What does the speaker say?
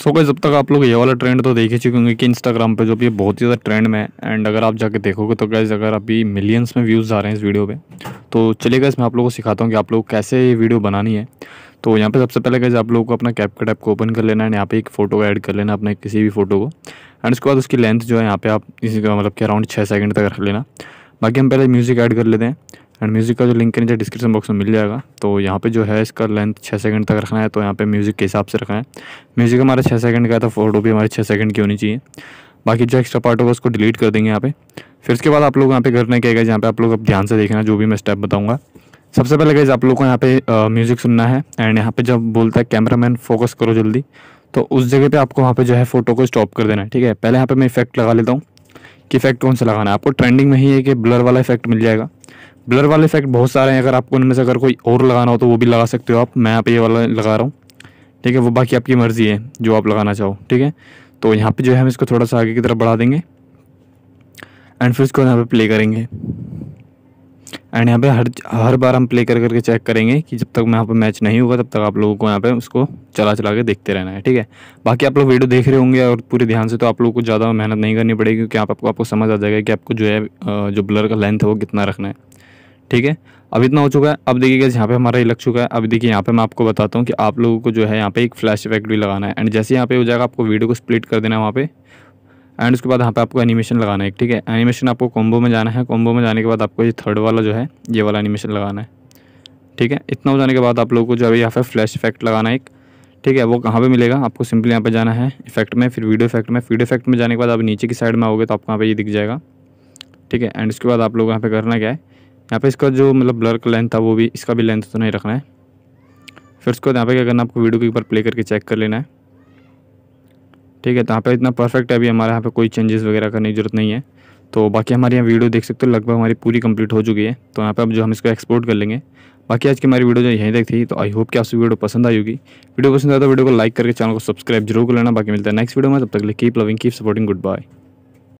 सो गए जब तक आप लोग ये वाला ट्रेंड तो देख ही चुके होंगे कि इंस्टाग्राम पे जो भी बहुत ही ज़्यादा ट्रेंड में है एंड अगर आप जाके देखोगे तो गैस अगर अभी मिलियंस में व्यूज़ आ रहे हैं इस वीडियो पे तो चलिए गैस मैं आप लोगों को सिखाता हूँ कि आप लोग कैसे ये वीडियो बनानी है तो यहाँ पे सबसे पहले गैस आप लोगों को अपना कैप कट ऐप को ओपन कर लेना है यहाँ पे एक फ़ोटो को ऐड कर लेना अपने किसी भी फोटो को एंड उसके बाद उसकी लेंथ जो है यहाँ पर आप इसी का मतलब कि अराउंड छः सेकेंड तक रख लेना बाकी हम पहले म्यूज़िक ऐड कर लेते हैं एंड म्यूज़िक का जो लिंक है नीचे डिस्क्रिप्शन बॉक्स में मिल जाएगा तो यहाँ पे जो है इसका लेंथ छः सेकंड तक रखना है तो यहाँ पे म्यूज़िक के हिसाब से रखना है म्यूज़िक हमारा छः सेकंड का है तो फोटो भी हमारे छः सेकंड की होनी चाहिए बाकी जो एक्स्ट्रा पार्ट होगा उसको डिलीट कर देंगे यहाँ पे फिर उसके बाद आप लोग यहाँ पे करने के गए यहाँ पे आप लोग अब ध्यान से देखना जो भी मैं स्टेप बताऊँगा सबसे पहले गए आप लोग को यहाँ पे म्यूज़िक सुनना है एंड यहाँ पे जब बोलता है कैमरा मैन फोकस करो जल्दी तो उस जगह पर आपको वहाँ पर जो है फ़ोटो को स्टॉप कर देना है ठीक है पहले यहाँ पे मैं इफेक्ट लगा लेता हूँ कि इफेक्ट कौन सा लगाना है आपको ट्रेंडिंग में ही है कि ब्लर वाला इफेक्ट मिल जाएगा ब्लर वाले इफेक्ट बहुत सारे हैं अगर आपको उनमें से अगर कोई और लगाना हो तो वो भी लगा सकते हो आप मैं यहाँ ये वाला लगा रहा हूँ ठीक है वो बाकी आपकी मर्ज़ी है जो आप लगाना चाहो ठीक है तो यहाँ पे जो है हम इसको थोड़ा सा आगे की तरफ बढ़ा देंगे एंड फिर इसको यहाँ पे प्ले करेंगे एंड यहाँ पे हर हर बार हम प्ले कर करके चेक करेंगे कि जब तक यहाँ पे मैच नहीं होगा तब तक आप लोगों को यहाँ पे उसको चला चला के देखते रहना है ठीक है बाकी आप लोग वीडियो देख रहे होंगे और पूरे ध्यान से तो आप लोगों को ज़्यादा मेहनत नहीं करनी पड़ेगी क्योंकि आप आपको आपको समझ आ जाएगा कि आपको जो है जो ब्लर का लेंथ है वो कितना रखना है ठीक है अब इतना हो चुका है अब देखिए देखिएगा यहाँ पे हमारा ये लग चुका है अब देखिए यहाँ पे मैं आपको बताता हूँ कि आप लोगों को जो है यहाँ पे एक फ्लैश इफेक्ट भी लगाना है एंड जैसे यहाँ पे हो जाएगा आपको वीडियो को स्प्लिट कर देना है वहाँ पे एंड उसके बाद यहाँ पे आपको एनिमेशन लगाना है ठीक है एनिमेशन आपको कॉम्बो में जाना है कॉम्बो में जाने के बाद आपको ये थर्ड वाला जो है ये वाला एनिमेशन लगाना है ठीक है इतना हो जाने के बाद आप लोगों को जो है यहाँ पे फ्लैश इफेक्ट लगाना है एक ठीक है वो कहाँ पे मिलेगा आपको सिंपली यहाँ पे जाना है इफेक्ट में फिर वीडियो इफेक्ट में वीडियो इफेक्ट में जाने के बाद आप नीचे की साइड में आओगे तो आपको यहाँ पे ये दिख जाएगा ठीक है एंड उसके बाद आप लोग यहाँ पे करना क्या है यहाँ पे इसका जो मतलब ब्लर का लेंथ था वो भी इसका भी लेंथ तो नहीं रखना है फिर उसको यहाँ पे क्या करना आपको वीडियो के ऊपर प्ले करके चेक कर लेना है ठीक है तो यहाँ पर इतना परफेक्ट है अभी हमारे यहाँ पर कोई चेंजेस वगैरह करने की जरूरत नहीं है तो बाकी हमारे यहाँ वीडियो देख सकते हो लगभग हमारी पूरी कंप्लीट हो चुकी है तो यहाँ पर अब जो हम इसको एक्सपोर्ट कर लेंगे बाकी आज की हमारी वीडियो जो यहीं तक थी तो आई होप कि आपको वीडियो पसंद आई होगी वीडियो पसंद आया तो वीडियो को लाइक करके चैनल को सब्सक्राइब जरूर कर लेना बाकी मिलता है नेक्स्ट वीडियो में तब तक लिए keep loving keep supporting good bye